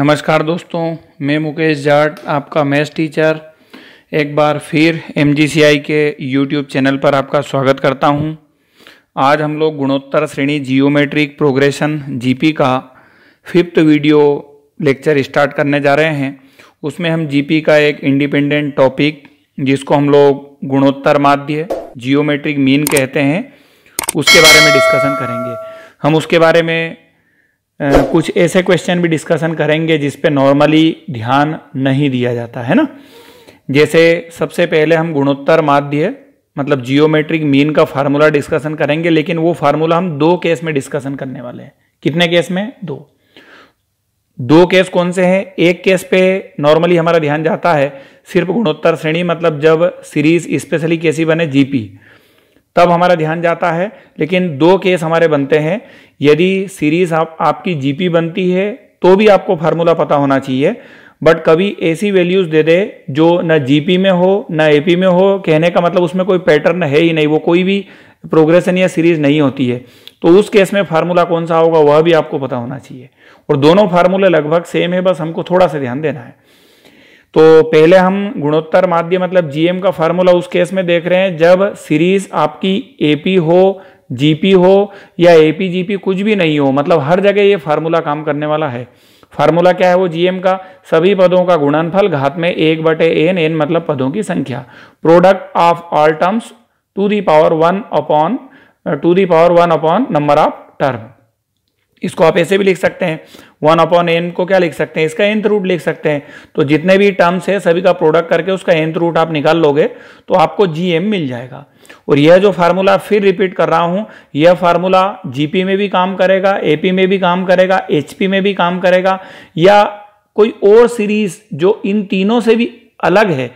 नमस्कार दोस्तों मैं मुकेश जाट आपका मैथ टीचर एक बार फिर एम के यूट्यूब चैनल पर आपका स्वागत करता हूं। आज हम लोग गुणोत्तर श्रेणी जियोमेट्रिक प्रोग्रेशन जीपी का फिफ्थ वीडियो लेक्चर स्टार्ट करने जा रहे हैं उसमें हम जीपी का एक इंडिपेंडेंट टॉपिक जिसको हम लोग गुणोत्तर माध्य जियोमेट्रिक मीन कहते हैं उसके बारे में डिस्कशन करेंगे हम उसके बारे में कुछ ऐसे क्वेश्चन भी डिस्कशन करेंगे जिस पे नॉर्मली ध्यान नहीं दिया जाता है ना जैसे सबसे पहले हम गुणोत्तर माध्य मतलब जियोमेट्रिक मीन का फार्मूला डिस्कशन करेंगे लेकिन वो फार्मूला हम दो केस में डिस्कशन करने वाले हैं कितने केस में दो दो केस कौन से हैं एक केस पे नॉर्मली हमारा ध्यान जाता है सिर्फ गुणोत्तर श्रेणी मतलब जब सीरीज स्पेशली कैसी बने जीपी तब हमारा ध्यान जाता है लेकिन दो केस हमारे बनते हैं यदि सीरीज आप, आपकी जीपी बनती है तो भी आपको फार्मूला पता होना चाहिए बट कभी ऐसी वैल्यूज दे दे जो ना जीपी में हो ना एपी में हो कहने का मतलब उसमें कोई पैटर्न है ही नहीं वो कोई भी प्रोग्रेशन या सीरीज नहीं होती है तो उस केस में फार्मूला कौन सा होगा वह भी आपको पता होना चाहिए और दोनों फार्मूले लगभग सेम है बस हमको थोड़ा सा ध्यान देना है तो पहले हम गुणोत्तर माध्य मतलब जीएम का फार्मूला उस केस में देख रहे हैं जब सीरीज आपकी एपी हो जीपी हो या एपी जीपी कुछ भी नहीं हो मतलब हर जगह ये फार्मूला काम करने वाला है फार्मूला क्या है वो जीएम का सभी पदों का गुणनफल घात में एक बटे एन एन मतलब पदों की संख्या product of all terms to the power one upon to the power one upon number of term इसको आप ऐसे भी लिख सकते हैं वन अपॉन एन को क्या लिख सकते हैं इसका एंथ रूट लिख सकते हैं तो जितने भी टर्म्स है सभी का प्रोडक्ट करके उसका एंथ रूट आप निकाल लोगे तो आपको जी एम मिल जाएगा और यह जो फार्मूला फिर रिपीट कर रहा हूं यह फार्मूला जीपी में भी काम करेगा एपी में भी काम करेगा एचपी में भी काम करेगा या कोई और सीरीज जो इन तीनों से भी अलग है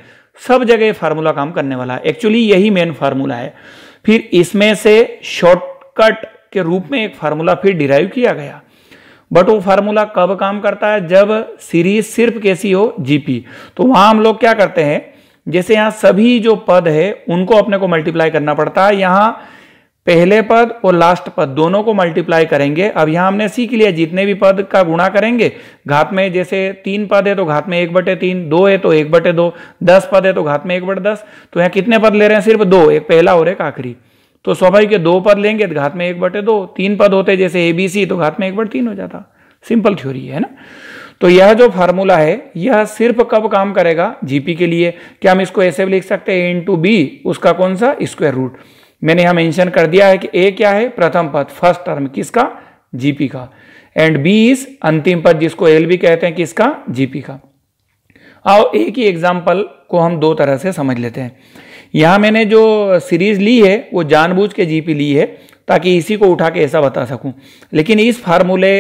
सब जगह फार्मूला काम करने वाला है एक्चुअली यही मेन फार्मूला है फिर इसमें से शॉर्टकट के रूप में एक फार्मूला फिर डिराइव किया गया बट वो फार्मूला कब काम करता है जब सीरीज सिर्फ कैसी हो जीपी तो वहां हम लोग क्या करते हैं जैसे यहां सभी जो पद है उनको अपने को मल्टीप्लाई करना पड़ता है यहां पहले पद और लास्ट पद दोनों को मल्टीप्लाई करेंगे अब यहां हमने सी के लिए जितने भी पद का गुणा करेंगे घात में जैसे तीन पद है तो घात में एक बटे तीन दो है तो एक बटे दो दस पद है तो घात में एक बटे दस तो यहां कितने पद ले रहे हैं सिर्फ दो एक पहला और एक आखिरी तो स्वाभाविक है दो पद लेंगे तो घात में एक बटे दो तीन पद होते जैसे ए बी सी तो घात में एक बट तीन हो जाता सिंपल थ्योरी है ना तो यह जो फार्मूला है यह सिर्फ कब काम करेगा जीपी के लिए क्या हम इसको ऐसे भी लिख सकते हैं ए इंटू बी उसका कौन सा स्क्वायर रूट मैंने यहां मेंशन कर दिया है कि ए क्या है प्रथम पद फर्स्ट टर्म किसका जीपी का एंड बी इज अंतिम पद जिसको एल भी कहते हैं किसका जीपी का आओ ए की एग्जाम्पल को हम दो तरह से समझ लेते हैं यहाँ मैंने जो सीरीज़ ली है वो जानबूझ के जीपी ली है ताकि इसी को उठा के ऐसा बता सकूं लेकिन इस फार्मूले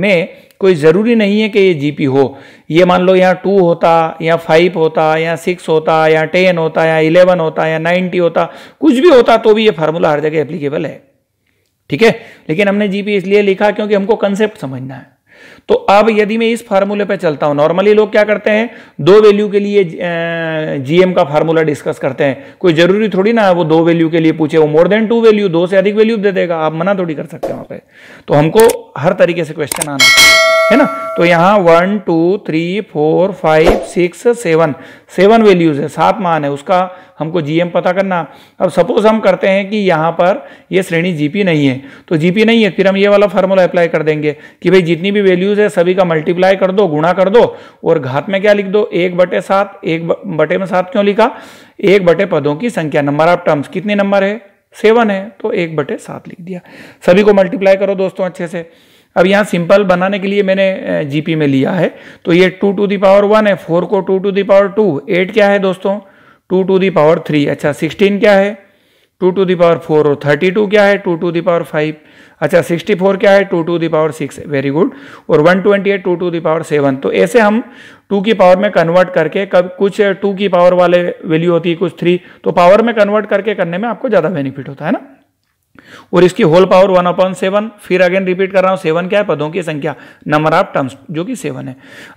में कोई ज़रूरी नहीं है कि ये जीपी हो ये मान लो यहाँ टू होता या फाइव होता या सिक्स होता या टेन होता या इलेवन होता या नाइन्टी होता कुछ भी होता तो भी ये फार्मूला हर जगह एप्लीकेबल है ठीक है लेकिन हमने जीपी इसलिए लिखा क्योंकि हमको कंसेप्ट समझना है तो अब यदि मैं इस फार्मूले पर चलता हूं नॉर्मली लोग क्या करते हैं दो वैल्यू के लिए जीएम का फार्मूला डिस्कस करते हैं कोई जरूरी थोड़ी ना वो दो वैल्यू के लिए पूछे वो मोर देन टू वैल्यू दो से अधिक वैल्यू दे देगा आप मना थोड़ी कर सकते हैं वहां पर तो हमको हर तरीके से क्वेश्चन आना है ना तो यहाँ one two three four five six seven seven values है सात मान है उसका हमको जीएम पता करना अब सपोज हम करते हैं कि यहाँ पर ये श्रेणी जीपी नहीं है तो जीपी नहीं है फिर हम ये वाला फार्मूला अप्लाई कर देंगे कि भाई जितनी भी वैल्यूज़ है सभी का मल्टीप्लाई कर दो गुणा कर दो और घात में क्या लिख दो एक बटे सात एक बटे में सात क्यों लिखा एक बटे पदों की संख्या नंबर ऑफ टर्म्स कितने नंबर है सेवन है तो एक बटे सात लिख दिया सभी को मल्टीप्लाई करो दोस्तों अच्छे से अब यहाँ सिंपल बनाने के लिए मैंने जीपी में लिया है तो ये two to the power one है फोर को two to the power two eight क्या है दोस्तों two to the power three अच्छा सिक्सटीन क्या है two to the power four और थर्टी टू क्या है two to the power five अच्छा सिक्सटी फोर क्या है two to the power six very good और one twenty eight two to power seven तो ऐसे हम टू की पावर में कन्वर्ट करके कब कुछ टू की पावर वाले वैल्यू होती है कुछ थ्री तो पावर में कन्वर्ट करके करने में आपको ज़्यादा बेनिफिट होता है ना और इसकी whole power one upon seven फिर अगेन रिपीट कर रहा हूं सेवन क्या है पदों की संख्या नंबर ऑफ टर्म्स जो कि सेवन है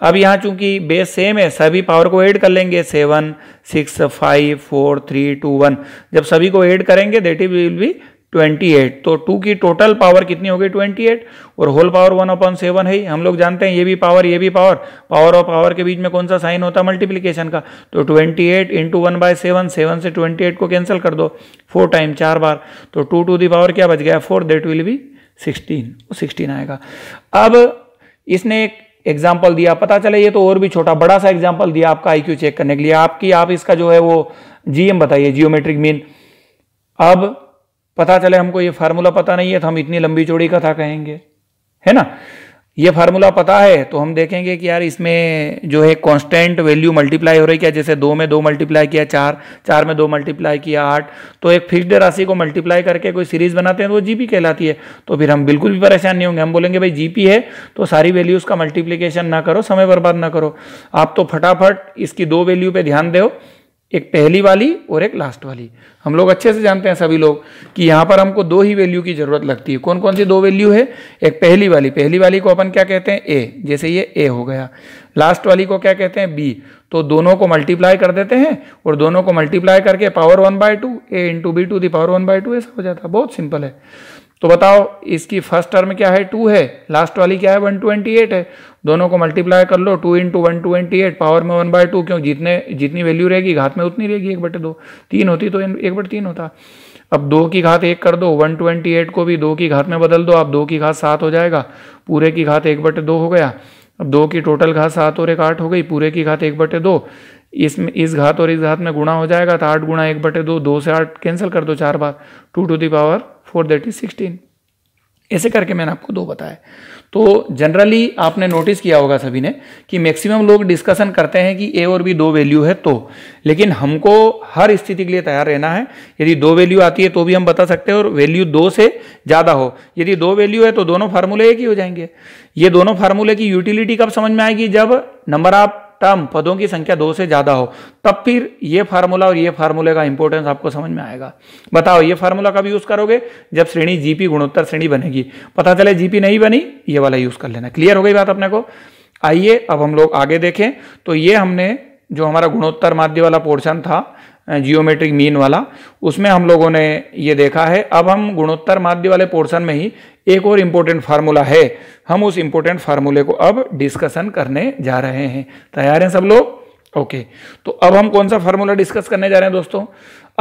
अब यहां चूंकि बेस सेम है सभी पावर को ऐड कर लेंगे seven six five four three two one जब सभी को ऐड करेंगे देट इज विल बी 28 तो 2 की टोटल पावर कितनी हो गई 28 और whole power one upon seven है हम लोग जानते हैं ये भी पावर ये भी पावर पावर और पावर के बीच में कौन सा साइन होता है मल्टीप्लीकेशन का तो 28 eight into one by seven seven से 28 को कैंसिल कर दो फोर टाइम चार बार तो 2 टू दी पावर क्या बच गया फोर देट विल बी 16 16 आएगा अब इसने एक एग्जाम्पल दिया पता चले ये तो और भी छोटा बड़ा सा एग्जाम्पल दिया आपका आई चेक करने के लिए आपकी आप इसका जो है वो जीएम बताइए जियोमेट्रिक मीन अब पता चले हमको ये फार्मूला पता नहीं है तो हम इतनी लंबी चौड़ी कथा कहेंगे है ना ये फार्मूला पता है तो हम देखेंगे कि यार इसमें जो है कांस्टेंट वैल्यू मल्टीप्लाई हो रही क्या जैसे दो में दो मल्टीप्लाई किया चार चार में दो मल्टीप्लाई किया आठ तो एक फिक्स्ड राशि को मल्टीप्लाई करके कोई सीरीज बनाते हैं तो वो जीपी कहलाती है तो फिर हम बिल्कुल भी परेशान नहीं होंगे हम बोलेंगे भाई जीपी है तो सारी वैल्यूज का मल्टीप्लीकेशन ना करो समय बर्बाद ना करो आप तो फटाफट इसकी दो वैल्यू पर ध्यान दो एक पहली वाली और एक लास्ट वाली हम लोग अच्छे से जानते हैं सभी लोग कि यहाँ पर हमको दो ही वैल्यू की ज़रूरत लगती है कौन कौन सी दो वैल्यू है एक पहली वाली पहली वाली को अपन क्या कहते हैं ए जैसे ये ए हो गया लास्ट वाली को क्या कहते हैं बी तो दोनों को मल्टीप्लाई कर देते हैं और दोनों को मल्टीप्लाई करके power one by two A into B to the power one by two ऐसा हो जाता है बहुत सिंपल है तो बताओ इसकी फर्स्ट टर्म क्या है टू है लास्ट वाली क्या है वन ट्वेंटी एट है दोनों को मल्टीप्लाई कर लो two into one twenty eight power में वन बाय टू क्यों जितने जितनी वैल्यू रहेगी घात में उतनी रहेगी एक बटे दो तीन होती तो एक बटे तीन होता अब दो की घात एक कर दो वन ट्वेंटी एट को भी दो की घात में बदल दो आप दो की घात सात हो जाएगा पूरे की घात एक बटे दो हो गया अब दो की टोटल घात सात और एक आठ हो गई पूरे की घात एक बटे दो इसमें इस घात और इस घात में गुणा हो जाएगा तो आठ गुणा एक बटे दो दो से आठ कैंसिल कर दो चार बार two to the power four is sixteen ऐसे करके मैंने आपको दो बताया तो जनरली आपने नोटिस किया होगा सभी ने कि मैक्सिमम लोग डिस्कशन करते हैं कि ए और बी दो वैल्यू है तो लेकिन हमको हर स्थिति के लिए तैयार रहना है यदि दो वैल्यू आती है तो भी हम बता सकते हैं और वैल्यू दो से ज़्यादा हो यदि दो वैल्यू है तो दोनों फार्मूले एक ही हो जाएंगे ये दोनों फार्मूले की यूटिलिटी कब समझ में आएगी जब नंबर आप टर्म पदों की संख्या दो से ज़्यादा हो तब फिर ये फार्मूला और ये फार्मूले का इंपोर्टेंस आपको समझ में आएगा बताओ ये फार्मूला कब यूज़ करोगे जब श्रेणी जीपी गुणोत्तर श्रेणी बनेगी पता चले जीपी नहीं बनी ये वाला यूज़ कर लेना क्लियर हो गई बात अपने को आइए अब हम लोग आगे देखें तो ये हमने जो हमारा गुणोत्तर माध्य वाला पोर्शन था जियोमेट्रिक मीन वाला उसमें हम लोगों ने ये देखा है अब हम गुणोत्तर माध्य वाले पोर्शन में ही एक और इम्पोर्टेंट फार्मूला है हम उस इम्पोर्टेंट फार्मूले को अब डिस्कशन करने जा रहे हैं तैयार हैं सब लोग ओके तो अब हम कौन सा फार्मूला डिस्कस करने जा रहे हैं दोस्तों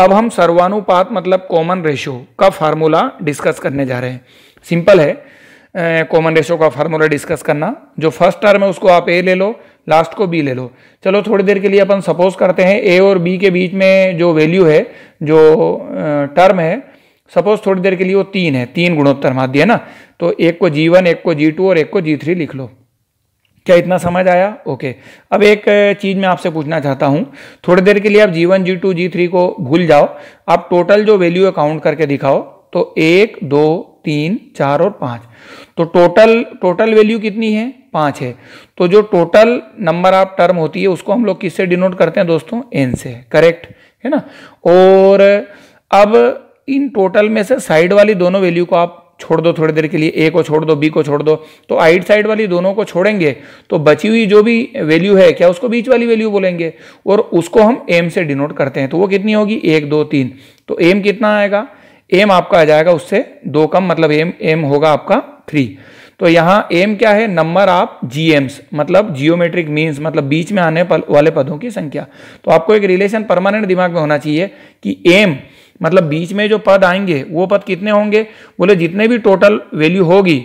अब हम सर्वानुपात मतलब कॉमन रेशियो का फार्मूला डिस्कस करने जा रहे हैं सिंपल है कॉमन रेशो का फार्मूला डिस्कस करना जो फर्स्ट टर्म है उसको आप ए ले लो लास्ट को बी ले लो चलो थोड़ी देर के लिए अपन सपोज करते हैं ए और बी के बीच में जो वैल्यू है जो टर्म है सपोज थोड़ी देर के लिए वो तीन है तीन गुणोत्तर माध्य है ना तो एक को जी वन एक को जी टू और एक को जी थ्री लिख लो क्या इतना समझ आया ओके अब एक चीज़ मैं आपसे पूछना चाहता हूँ थोड़ी देर के लिए आप G one G two G three को भूल जाओ आप टोटल जो वैल्यू है काउंट करके दिखाओ तो एक दो तीन चार और पांच तो टोटल टोटल वैल्यू कितनी है पाँच है तो जो टोटल नंबर ऑफ टर्म होती है उसको हम लोग किससे डिनोट करते हैं दोस्तों एन से करेक्ट है ना और अब इन टोटल में से साइड वाली दोनों वैल्यू को आप छोड़ दो थोड़ी देर के लिए ए को छोड़ दो बी को छोड़ दो तो आइट साइड वाली दोनों को छोड़ेंगे तो बची हुई जो भी वैल्यू है क्या उसको बीच वाली वैल्यू बोलेंगे और उसको हम एम से डिनोट करते हैं तो वो कितनी होगी एक दो तीन तो एम कितना आएगा एम आपका आ जाएगा उससे दो कम मतलब एम एम होगा आपका थ्री तो यहां एम क्या है नंबर ऑफ जीएम्स मतलब जियोमेट्रिक मीन्स मतलब बीच में आने पल, वाले पदों की संख्या तो आपको एक रिलेशन परमानेंट दिमाग में होना चाहिए कि एम मतलब बीच में जो पद आएंगे वो पद कितने होंगे बोले जितने भी टोटल वैल्यू होगी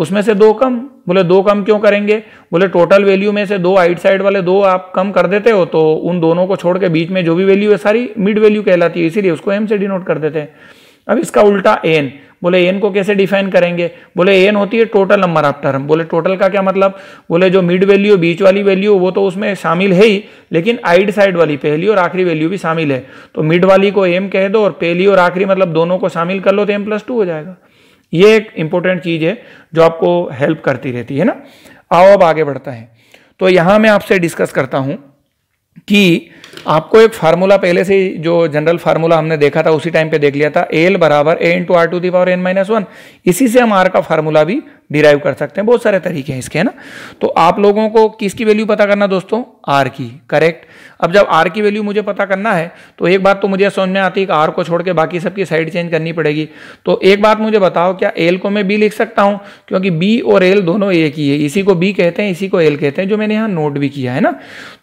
उसमें से दो कम बोले दो कम क्यों करेंगे बोले टोटल वैल्यू में से दो आइट साइड वाले दो आप कम कर देते हो तो उन दोनों को छोड़ के बीच में जो भी वैल्यू है सारी मिड वैल्यू कहलाती है इसीलिए उसको एम से डिनोट कर देते हैं अब इसका उल्टा एन बोले एन को कैसे डिफाइन करेंगे बोले एन होती है टोटल नंबर ऑफ टर्म बोले टोटल का क्या मतलब बोले जो मिड वैल्यू बीच वाली वैल्यू वो तो उसमें शामिल है ही लेकिन आइड साइड वाली पहली और आखिरी वैल्यू भी शामिल है तो मिड वाली को एम कह दो और पहली और आखिरी मतलब दोनों को शामिल कर लो तो एम प्लस टू हो जाएगा ये एक इंपॉर्टेंट चीज है जो आपको हेल्प करती रहती है ना आओ अब आगे बढ़ता है तो यहां मैं आपसे डिस्कस करता हूं कि आपको एक फार्मूला पहले से जो जनरल फार्मूला हमने देखा था उसी टाइम पे देख लिया था एल बराबर A into R to the power N minus one इसी से हम आर का फार्मूला भी डिराइव कर सकते हैं बहुत सारे तरीके हैं इसके है ना तो आप लोगों को किसकी वैल्यू पता करना दोस्तों आर की करेक्ट अब जब आर की वैल्यू मुझे पता करना है तो एक बात तो मुझे समझ में आती है कि आर को छोड़ के बाकी सबकी साइड चेंज करनी पड़ेगी तो एक बात मुझे बताओ क्या एल को मैं बी लिख सकता हूं क्योंकि बी और एल दोनों एक ही है इसी को बी कहते हैं इसी को एल कहते हैं जो मैंने यहां नोट भी किया है ना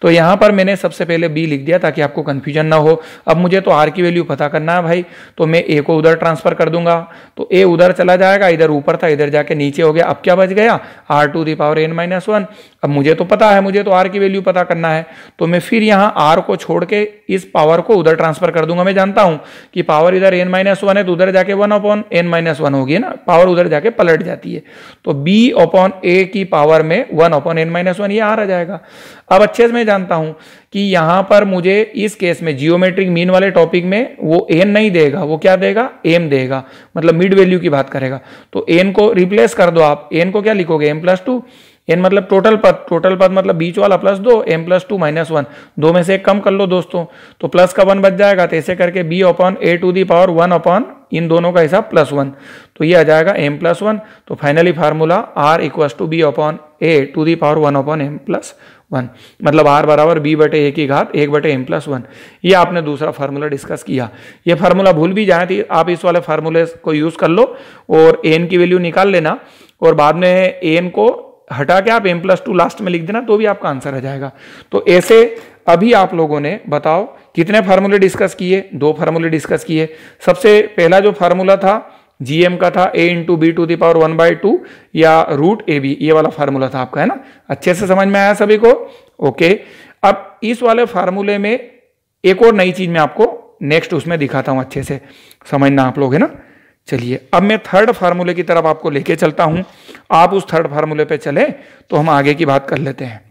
तो यहां पर मैंने सबसे पहले बी लिख दिया ताकि आपको कंफ्यूजन ना हो अब मुझे तो आर की वैल्यू पता करना है भाई तो मैं ए को उधर ट्रांसफर कर दूंगा तो ए उधर चला जाएगा इधर ऊपर था इधर जाके नीचे हो गया अब क्या बच गया R to the power N minus one अब मुझे तो पता है मुझे तो आर की वैल्यू पता करना है तो मैं फिर यहाँ आर को छोड़ के इस पावर को उधर ट्रांसफर कर दूंगा मैं जानता हूँ कि पावर इधर एन माइनस वन है तो उधर जाके one upon N minus one होगी ना पावर उधर जाके पलट जाती है तो बी अपॉन ए की पावर में one upon N minus one ये आर आ जाएगा अब अच्छे से मैं जानता हूं कि यहाँ पर मुझे इस केस में जियोमेट्रिक मीन वाले टॉपिक में वो एन नहीं देगा वो क्या देगा एम देगा मतलब मिड वैल्यू की बात करेगा तो एन को रिप्लेस कर दो आप एन को क्या लिखोगे एम प्लस टू एन मतलब टोटल पद टोटल पद मतलब बीच वाला प्लस दो M plus two minus one दो में से एक कम कर लो दोस्तों तो प्लस का वन बच जाएगा तो ऐसे करके B upon A to the power one upon इन दोनों का हिसाब प्लस वन तो ये आ जाएगा एम प्लस वन तो finally formula R equals to B upon A to the power one upon M plus one मतलब आर बराबर बी बटे ए की घात एक बटे एम प्लस वन ये आपने दूसरा फार्मूला डिस्कस किया ये फार्मूला भूल भी जाए तो आप इस वाले फार्मूले को यूज़ कर लो और एन की वैल्यू निकाल लेना और बाद में एन को हटा के आप एम प्लस टू लास्ट में लिख देना तो भी आपका आंसर आ जाएगा तो ऐसे अभी आप लोगों ने बताओ कितने फार्मूले डिस्कस किए दो फार्मूले डिस्कस किए सबसे पहला जो फार्मूला था जीएम का था A into B to the power one by two या रूट ए बी ये वाला फार्मूला था आपका है ना अच्छे से समझ में आया सभी को ओके अब इस वाले फार्मूले में एक और नई चीज मैं आपको नेक्स्ट उसमें दिखाता हूं अच्छे से समझना आप लोग है ना चलिए अब मैं थर्ड फार्मूले की तरफ आपको लेके चलता हूं आप उस थर्ड फार्मूले पे चले तो हम आगे की बात कर लेते हैं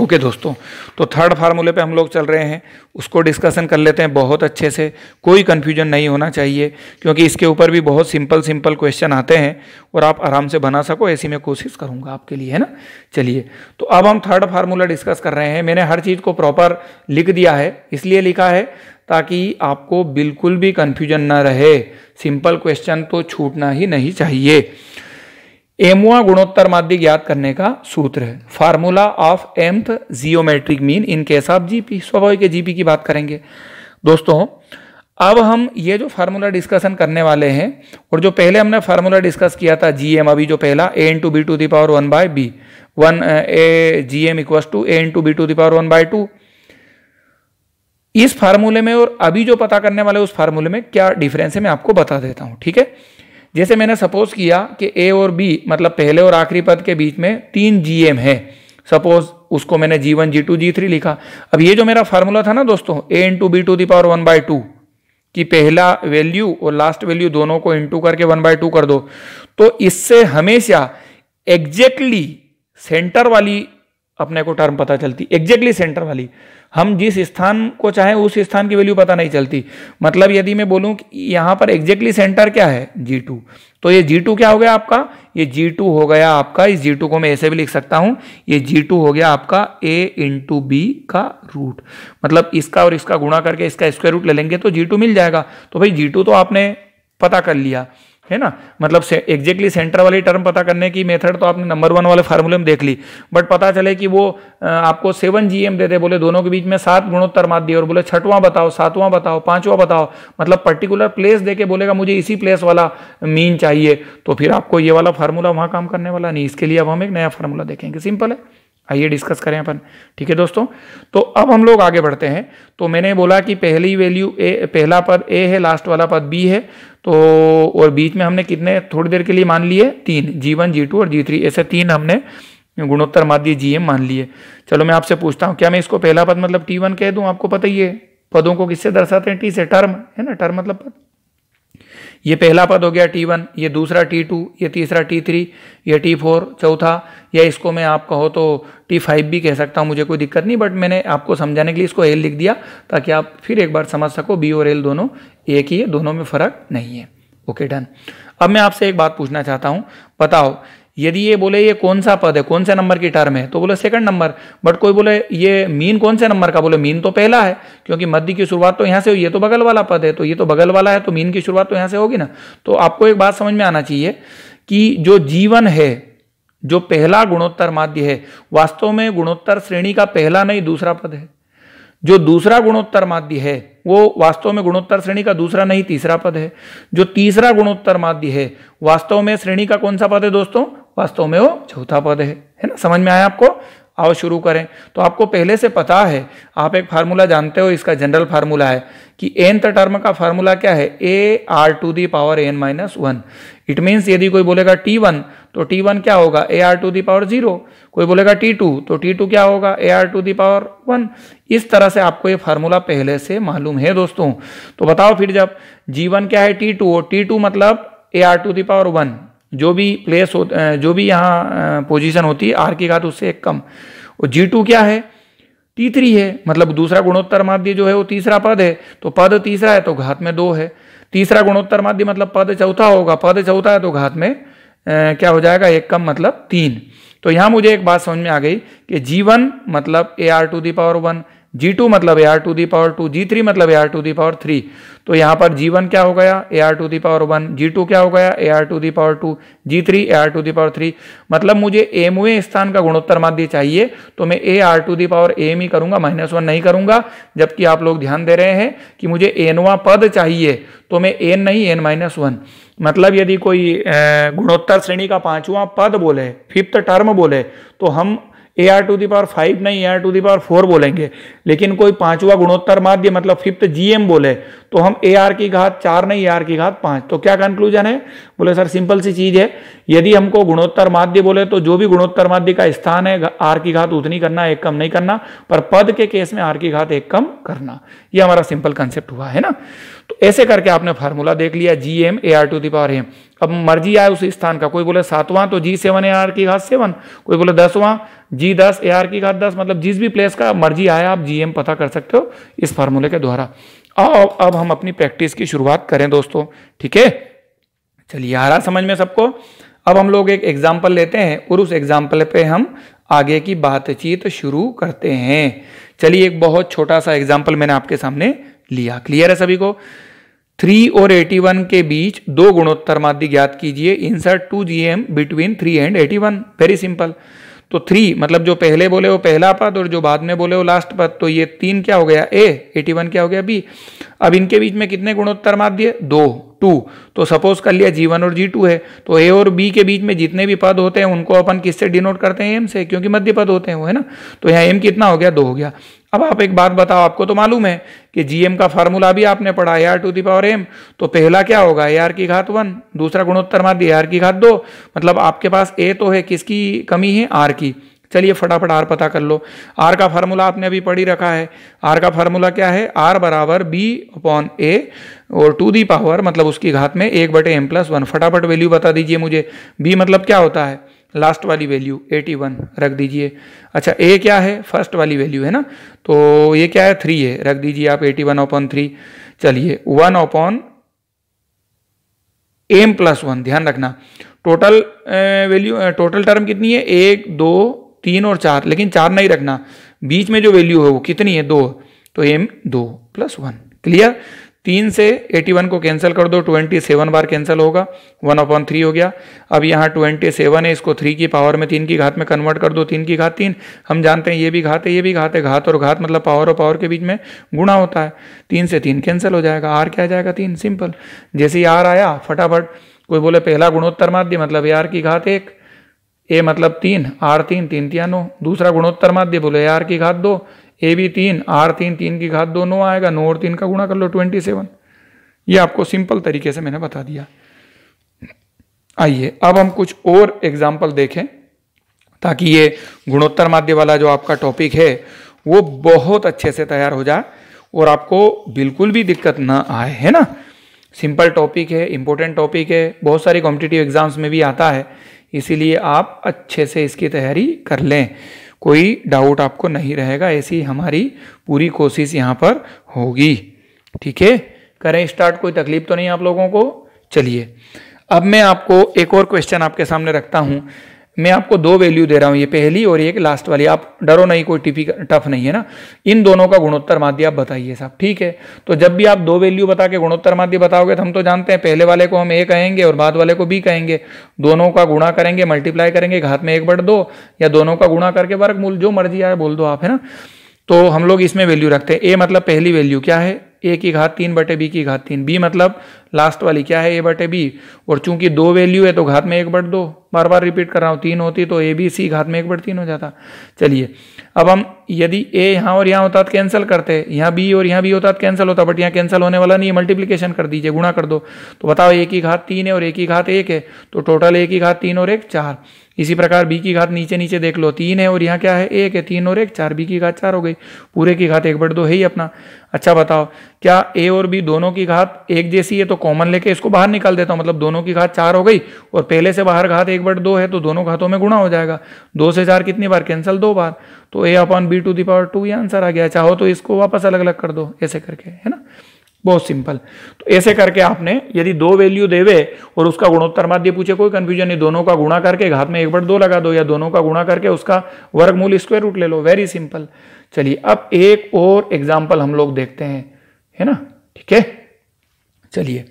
ओके okay, दोस्तों तो थर्ड फार्मूले पे हम लोग चल रहे हैं उसको डिस्कशन कर लेते हैं बहुत अच्छे से कोई कन्फ्यूजन नहीं होना चाहिए क्योंकि इसके ऊपर भी बहुत सिंपल सिंपल क्वेश्चन आते हैं और आप आराम से बना सको ऐसी मैं कोशिश करूँगा आपके लिए है ना चलिए तो अब हम थर्ड फार्मूला डिस्कस कर रहे हैं मैंने हर चीज़ को प्रॉपर लिख दिया है इसलिए लिखा है ताकि आपको बिल्कुल भी कन्फ्यूजन ना रहे सिंपल क्वेश्चन तो छूटना ही नहीं चाहिए एमुआ गुणोत्तर माध्य ज्ञात करने का सूत्र है formula of mth geometric mean in case of GP स्वाभाविक जीपी की बात करेंगे दोस्तों अब हम ये जो फार्मूला डिस्कशन करने वाले हैं और जो पहले हमने फार्मूला डिस्कस किया था जी एम अभी जो पहला A to B to the power one by B one A G M equals to A into B to the power one by two इस फार्मूले में और अभी जो पता करने वाले उस फार्मूले में क्या डिफरेंस है मैं आपको बता देता हूं ठीक है जैसे मैंने सपोज किया कि ए और बी मतलब पहले और आखिरी पद के बीच में तीन जी एम है सपोज उसको मैंने G one G two G three लिखा अब ये जो मेरा फार्मूला था ना दोस्तों A into B to the power one by two कि पहला वैल्यू और लास्ट वैल्यू दोनों को इंटू करके वन बाय टू कर दो तो इससे हमेशा एग्जैक्टली सेंटर वाली अपने को टर्म पता चलती एग्जैक्टली सेंटर वाली हम जिस स्थान को चाहें उस स्थान की वैल्यू पता नहीं चलती मतलब यदि मैं बोलूं कि यहाँ पर एग्जैक्टली सेंटर क्या है जी टू तो ये जी टू क्या हो गया आपका ये जी टू हो गया आपका इस जी टू को मैं ऐसे भी लिख सकता हूँ ये जी टू हो गया आपका ए इंटू बी का रूट मतलब इसका और इसका गुणा करके इसका स्क्वायर रूट ले लेंगे तो जी टू मिल जाएगा तो भाई जी टू तो आपने पता कर लिया है ना मतलब से, एग्जैक्टली सेंटर वाली टर्म पता करने की मेथड तो आपने नंबर वन वाले फार्मूले में देख ली बट पता चले कि वो आपको सेवन जी एम दे दे बोले दोनों के बीच में सात गुणोत्तर मात दिए और बोले छठवां बताओ सातवां बताओ पांचवां बताओ मतलब पर्टिकुलर प्लेस देके बोलेगा मुझे इसी प्लेस वाला मीन चाहिए तो फिर आपको ये वाला फार्मूला वहां काम करने वाला नहीं इसके लिए अब हम एक नया फार्मूला देखेंगे सिंपल है आइए डिस्कस करें अपन ठीक है दोस्तों तो अब हम लोग आगे बढ़ते हैं तो मैंने बोला कि पहली वैल्यू ए पहला पद ए है लास्ट वाला पद बी है तो और बीच में हमने कितने थोड़ी देर के लिए मान लिए तीन जी वन जी टू और जी थ्री ऐसे तीन हमने गुणोत्तर माध्य जी एम मान लिए चलो मैं आपसे पूछता हूँ क्या मैं इसको पहला पद मतलब टी वन कह दूँ आपको पता ही है पदों को किससे दर्शाते हैं टी से टर्म है ना टर्म मतलब पद ये पहला पद हो गया टी वन ये दूसरा टी टू ये तीसरा टी थ्री ये टी फोर चौथा या इसको मैं आप कहो तो टी फाइव भी कह सकता हूँ मुझे कोई दिक्कत नहीं बट मैंने आपको समझाने के लिए इसको एल लिख दिया ताकि आप फिर एक बार समझ सको बी और एल दोनों एक ही है दोनों में फ़र्क नहीं है ओके डन अब मैं आपसे एक बात पूछना चाहता हूँ बताओ यदि ये बोले ये कौन सा पद है कौन से नंबर की टर्म है तो बोले सेकंड नंबर बट कोई बोले ये मीन कौन से नंबर का बोले मीन तो पहला है क्योंकि मध्य की शुरुआत तो यहाँ से ये तो बगल वाला पद है तो ये तो बगल वाला है तो मीन की शुरुआत तो यहाँ से होगी ना तो आपको एक बात समझ में आना चाहिए कि जो जीवन है जो पहला गुणोत्तर माध्य है वास्तव में गुणोत्तर श्रेणी का पहला नहीं दूसरा पद है जो दूसरा गुणोत्तर माध्य है वो वास्तव में गुणोत्तर श्रेणी का दूसरा नहीं तीसरा पद है जो तीसरा गुणोत्तर माध्य है वास्तव में श्रेणी का कौन सा पद है दोस्तों वास्तव में वो चौथा पद है है ना समझ में आया आपको आओ शुरू करें तो आपको पहले से पता है आप एक फार्मूला जानते हो इसका जनरल फार्मूला है कि एनथ टर्म का फार्मूला क्या है A R to the power N minus one it means यदि कोई बोलेगा टी वन तो टी वन क्या होगा A R to the power zero कोई बोलेगा टी टू तो टी टू क्या होगा A R to the power one इस तरह से आपको ये फार्मूला पहले से मालूम है दोस्तों तो बताओ फिर जब जी वन क्या है टी टू और टी टू मतलब A R to the power one जो भी प्लेस हो जो भी यहाँ पोजीशन होती है आर की घात उससे एक कम और जी टू क्या है टी थ्री है मतलब दूसरा गुणोत्तर माध्य जो है वो तीसरा पद है तो पद तीसरा है तो घात में दो है तीसरा गुणोत्तर माध्य मतलब पद चौथा होगा पद चौथा है तो घात में आ, क्या हो जाएगा एक कम मतलब तीन तो यहाँ मुझे एक बात समझ में आ गई कि जी वन मतलब A R to the power one G two मतलब A R to the power two G three मतलब A R to the power three तो यहाँ पर जी वन क्या हो गया A R to the power one G two क्या हो गया A R to the power two G three A R to the power three मतलब मुझे एमवे स्थान का गुणोत्तर माध्य चाहिए तो मैं A R to the power M ही करूँगा माइनस वन नहीं करूँगा जबकि आप लोग ध्यान दे रहे हैं कि मुझे एनवा पद चाहिए तो मैं एन नहीं एन माइनस वन मतलब यदि कोई गुणोत्तर श्रेणी का पांचवा पद बोले फिफ्थ टर्म बोले तो हम A R to the power five नहीं A R to the power four बोलेंगे लेकिन कोई पांचवा गुणोत्तर माध्य मतलब फिफ्थ जीएम बोले तो हम ए आर की घात चार नहीं ए आर की घात पांच तो क्या कंक्लूजन है बोले सर सिंपल सी चीज है यदि हमको गुणोत्तर माध्य बोले तो जो भी गुणोत्तर माध्य का स्थान है आर की घात उतनी करना एक कम नहीं करना पर पद के केस में आर की घात एक कम करना यह हमारा सिंपल कंसेप्ट हुआ है ना तो ऐसे करके आपने फार्मूला देख लिया G M A R to the power M अब मर्जी आए उस स्थान का कोई बोले सातवां तो जी सेवन ए आर की घात सेवन कोई बोले दसवां जी दस ए आर की घात दस मतलब जिस भी प्लेस का मर्जी आए आप जी एम पता कर सकते हो इस फार्मूले के द्वारा अब अब हम अपनी प्रैक्टिस की शुरुआत करें दोस्तों ठीक है चलिए आ रहा समझ में सबको अब हम लोग एक एग्जाम्पल लेते हैं और उस एग्जाम्पल पे हम आगे की बातचीत शुरू करते हैं चलिए एक बहुत छोटा सा एग्जाम्पल मैंने आपके सामने लिया क्लियर है सभी को थ्री और एटी वन के बीच दो गुणोत्तर माध्य ज्ञात कीजिए insert two G M between three and eighty one very simple तो थ्री मतलब जो पहले बोले वो पहला पद और जो बाद में बोले वो लास्ट पद तो ये तीन क्या हो गया ए एटी वन क्या हो गया बी अब इनके बीच में कितने गुणोत्तर माध्य दो टू तो सपोज कर लिया जी वन और जी टू है तो ए और बी के बीच में जितने भी पद होते हैं उनको अपन किससे डिनोट करते हैं एम से क्योंकि मध्य पद होते हैं वो है ना तो यहाँ एम कितना हो गया दो हो गया अब आप एक बात बताओ आपको तो मालूम है कि जीएम का फार्मूला भी आपने पढ़ा है R to the power M तो पहला क्या होगा ए आर की घात वन दूसरा गुणोत्तर माध्य आर की घात दो मतलब आपके पास ए तो है किसकी कमी है आर की चलिए फटाफट आर पता कर लो आर का फार्मूला आपने अभी पढ़ी रखा है आर का फार्मूला क्या है आर बराबर बी अपॉन ए और टू दी पावर मतलब उसकी घात में एक बटे एम प्लस वन फटाफट वैल्यू बता दीजिए मुझे बी मतलब क्या होता है लास्ट वाली वैल्यू 81 रख दीजिए अच्छा ए क्या है फर्स्ट वाली वैल्यू है ना तो ये क्या है थ्री है रख दीजिए आप 81 वन अपॉन थ्री चलिए one upon M plus one ध्यान रखना टोटल वैल्यू टोटल टर्म कितनी है एक दो तीन और चार लेकिन चार नहीं रखना बीच में जो वैल्यू है वो कितनी है दो तो एम दो प्लस वन क्लियर तीन से एटी वन को कैंसिल कर दो ट्वेंटी सेवन बार कैंसिल होगा वन अपॉन थ्री हो गया अब यहाँ ट्वेंटी सेवन है इसको थ्री की पावर में तीन की घात में कन्वर्ट कर दो तीन की घात तीन हम जानते हैं ये भी घात है ये भी घात है घात और घात मतलब पावर और पावर के बीच में गुणा होता है तीन से तीन कैंसिल हो जाएगा आर क्या जाएगा तीन सिंपल जैसे ही आर आया फटाफट कोई बोले पहला गुणोत्तर माध्य मतलब ए आर की घात एक ए मतलब तीन आर तीन तीन तिया नौ दूसरा गुणोत्तर माध्य बोले ए आर की घात दो ए बी तीन आर तीन तीन की घात दो नौ आएगा नौ और तीन का गुणा कर लो ट्वेंटी सेवन ये आपको सिंपल तरीके से मैंने बता दिया आइए अब हम कुछ और एग्जाम्पल देखें ताकि ये गुणोत्तर माध्य वाला जो आपका टॉपिक है वो बहुत अच्छे से तैयार हो जाए और आपको बिल्कुल भी दिक्कत ना आए है ना सिंपल टॉपिक है इंपॉर्टेंट टॉपिक है बहुत सारी कॉम्पिटेटिव एग्जाम्स में भी आता है इसीलिए आप अच्छे से इसकी तैयारी कर लें कोई डाउट आपको नहीं रहेगा ऐसी हमारी पूरी कोशिश यहाँ पर होगी ठीक है करें स्टार्ट कोई तकलीफ तो नहीं आप लोगों को चलिए अब मैं आपको एक और क्वेश्चन आपके सामने रखता हूँ मैं आपको दो वैल्यू दे रहा हूँ ये पहली और एक लास्ट वाली आप डरो नहीं कोई टिफी टफ नहीं है ना इन दोनों का गुणोत्तर माध्य आप बताइए साहब ठीक है तो जब भी आप दो वैल्यू बता के गुणोत्तर माध्य बताओगे तो हम तो जानते हैं पहले वाले को हम ए कहेंगे और बाद वाले को बी कहेंगे दोनों का गुणा करेंगे मल्टीप्लाई करेंगे घात में एक बट दो या दोनों का गुणा करके मूल जो मर्जी आए बोल दो आप है ना तो हम लोग इसमें वैल्यू रखते हैं ए मतलब पहली वैल्यू क्या है ए की घात तीन बटे बी की घात तीन बी मतलब लास्ट वाली क्या है ए बटे बी और चूंकि दो वैल्यू है तो घात में एक बट दो बार बार रिपीट कर रहा हूँ तीन होती तो ए बी सी घात में एक बट तीन हो जाता चलिए अब हम यदि ए यहाँ और यहाँ होता तो कैंसिल करते यहाँ बी और यहाँ बी होता तो कैंसिल होता बट यहाँ कैंसिल होने वाला नहीं है मल्टीप्लीकेशन कर दीजिए गुणा कर दो तो बताओ ए की घात तीन है और ए की घात एक है तो टोटल ए की घात तीन और एक चार इसी प्रकार बी की घात नीचे नीचे देख लो तीन है और यहाँ क्या है एक है तीन और एक चार बी की घात चार हो गई पूरे की घात एक बट दो है ही अपना अच्छा बताओ क्या ए और बी दोनों की घात एक जैसी है तो कॉमन लेके इसको बाहर निकाल देता हूं मतलब दोनों की घात चार हो गई और पहले से बाहर घात एक बट दो है तो दोनों घातों में गुणा हो जाएगा दो से चार कितनी बार कैंसिल दो बार तो A upon B to the power two ये आंसर आ गया चाहो तो इसको वापस अलग अलग कर दो ऐसे करके है ना बहुत सिंपल तो ऐसे करके आपने यदि दो वैल्यू देवे और उसका गुणोत्तर माध्य पूछे कोई कंफ्यूजन नहीं दोनों का गुणा करके घात में एक बट दो लगा दो या दोनों का गुणा करके उसका वर्गमूल स्क्वायर रूट ले लो वेरी सिंपल चलिए अब एक और एग्जांपल हम लोग देखते हैं है ना ठीक है चलिए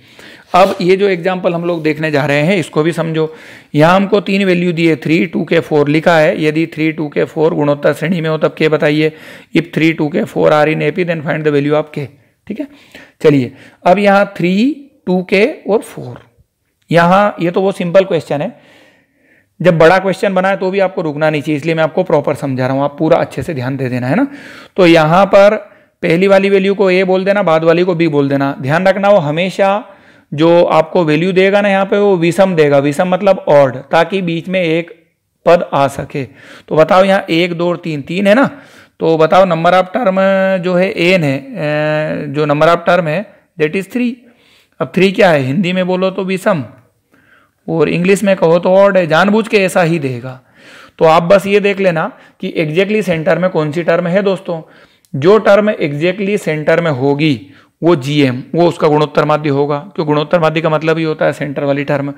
अब ये जो एग्जाम्पल हम लोग देखने जा रहे हैं इसको भी समझो यहाँ हमको तीन वैल्यू दिए थ्री टू के फोर लिखा है यदि थ्री टू के फोर गुणोत्तर श्रेणी में हो तब के बताइए if three two K four are in AP then find the value of K ठीक है चलिए अब यहाँ थ्री टू के और फोर यहाँ ये तो वो सिंपल क्वेश्चन है जब बड़ा क्वेश्चन बना है तो भी आपको रुकना नहीं चाहिए इसलिए मैं आपको प्रॉपर समझा रहा हूँ आप पूरा अच्छे से ध्यान दे देना है ना तो यहाँ पर पहली वाली वैल्यू को ए बोल देना बाद वाली को बी बोल देना ध्यान रखना वो हमेशा जो आपको वैल्यू देगा ना यहाँ पे वो विषम देगा विषम मतलब ऑड ताकि बीच में एक पद आ सके तो बताओ यहाँ एक दो और तीन तीन है ना तो बताओ नंबर ऑफ टर्म जो है एन है जो नंबर ऑफ टर्म है देट इज़ थ्री अब थ्री क्या है हिंदी में बोलो तो विषम और इंग्लिश में कहो तो ऑड है जानबूझ के ऐसा ही देगा तो आप बस ये देख लेना कि एग्जैक्टली सेंटर में कौन सी टर्म है दोस्तों जो टर्म एग्जैक्टली सेंटर में होगी वो जीएम वो उसका गुणोत्तर माध्य होगा क्यों गुणोत्तर माध्य का मतलब ही होता है सेंटर वाली टर्म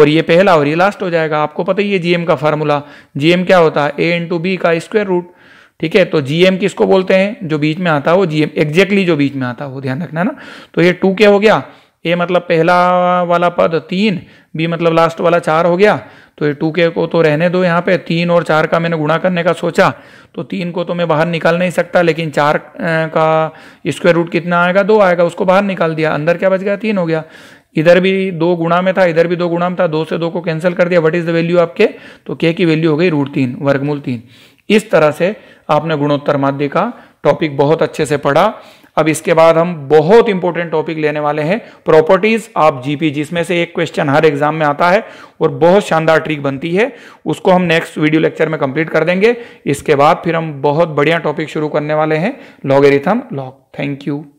और ये पहला और ये लास्ट हो जाएगा आपको पता ही है जीएम का फार्मूला जीएम क्या होता है ए इंटू बी का स्क्वायर रूट ठीक है तो जीएम किसको बोलते हैं जो बीच में आता है वो जीएम एग्जैक्टली जो बीच में आता है वो ध्यान रखना ना तो ये टू क्या हो गया ए मतलब पहला वाला पद तीन बी मतलब लास्ट वाला चार हो गया तो ये टू के को तो रहने दो यहाँ पे तीन और चार का मैंने गुणा करने का सोचा तो तीन को तो मैं बाहर निकाल नहीं सकता लेकिन चार का स्क्वायर रूट कितना आएगा दो आएगा उसको बाहर निकाल दिया अंदर क्या बच गया तीन हो गया इधर भी दो गुणा में था इधर भी दो गुणा में था दो से दो को कैंसिल कर दिया वट इज़ द वैल्यू आपके तो के की वैल्यू हो गई रूट तीन वर्गमूल तीन इस तरह से आपने गुणोत्तर माध्य का टॉपिक बहुत अच्छे से पढ़ा अब इसके बाद हम बहुत इंपॉर्टेंट टॉपिक लेने वाले हैं प्रॉपर्टीज आप जीपी जिसमें से एक क्वेश्चन हर एग्जाम में आता है और बहुत शानदार ट्रिक बनती है उसको हम नेक्स्ट वीडियो लेक्चर में कंप्लीट कर देंगे इसके बाद फिर हम बहुत बढ़िया टॉपिक शुरू करने वाले हैं लॉगेरिथम लॉग थैंक यू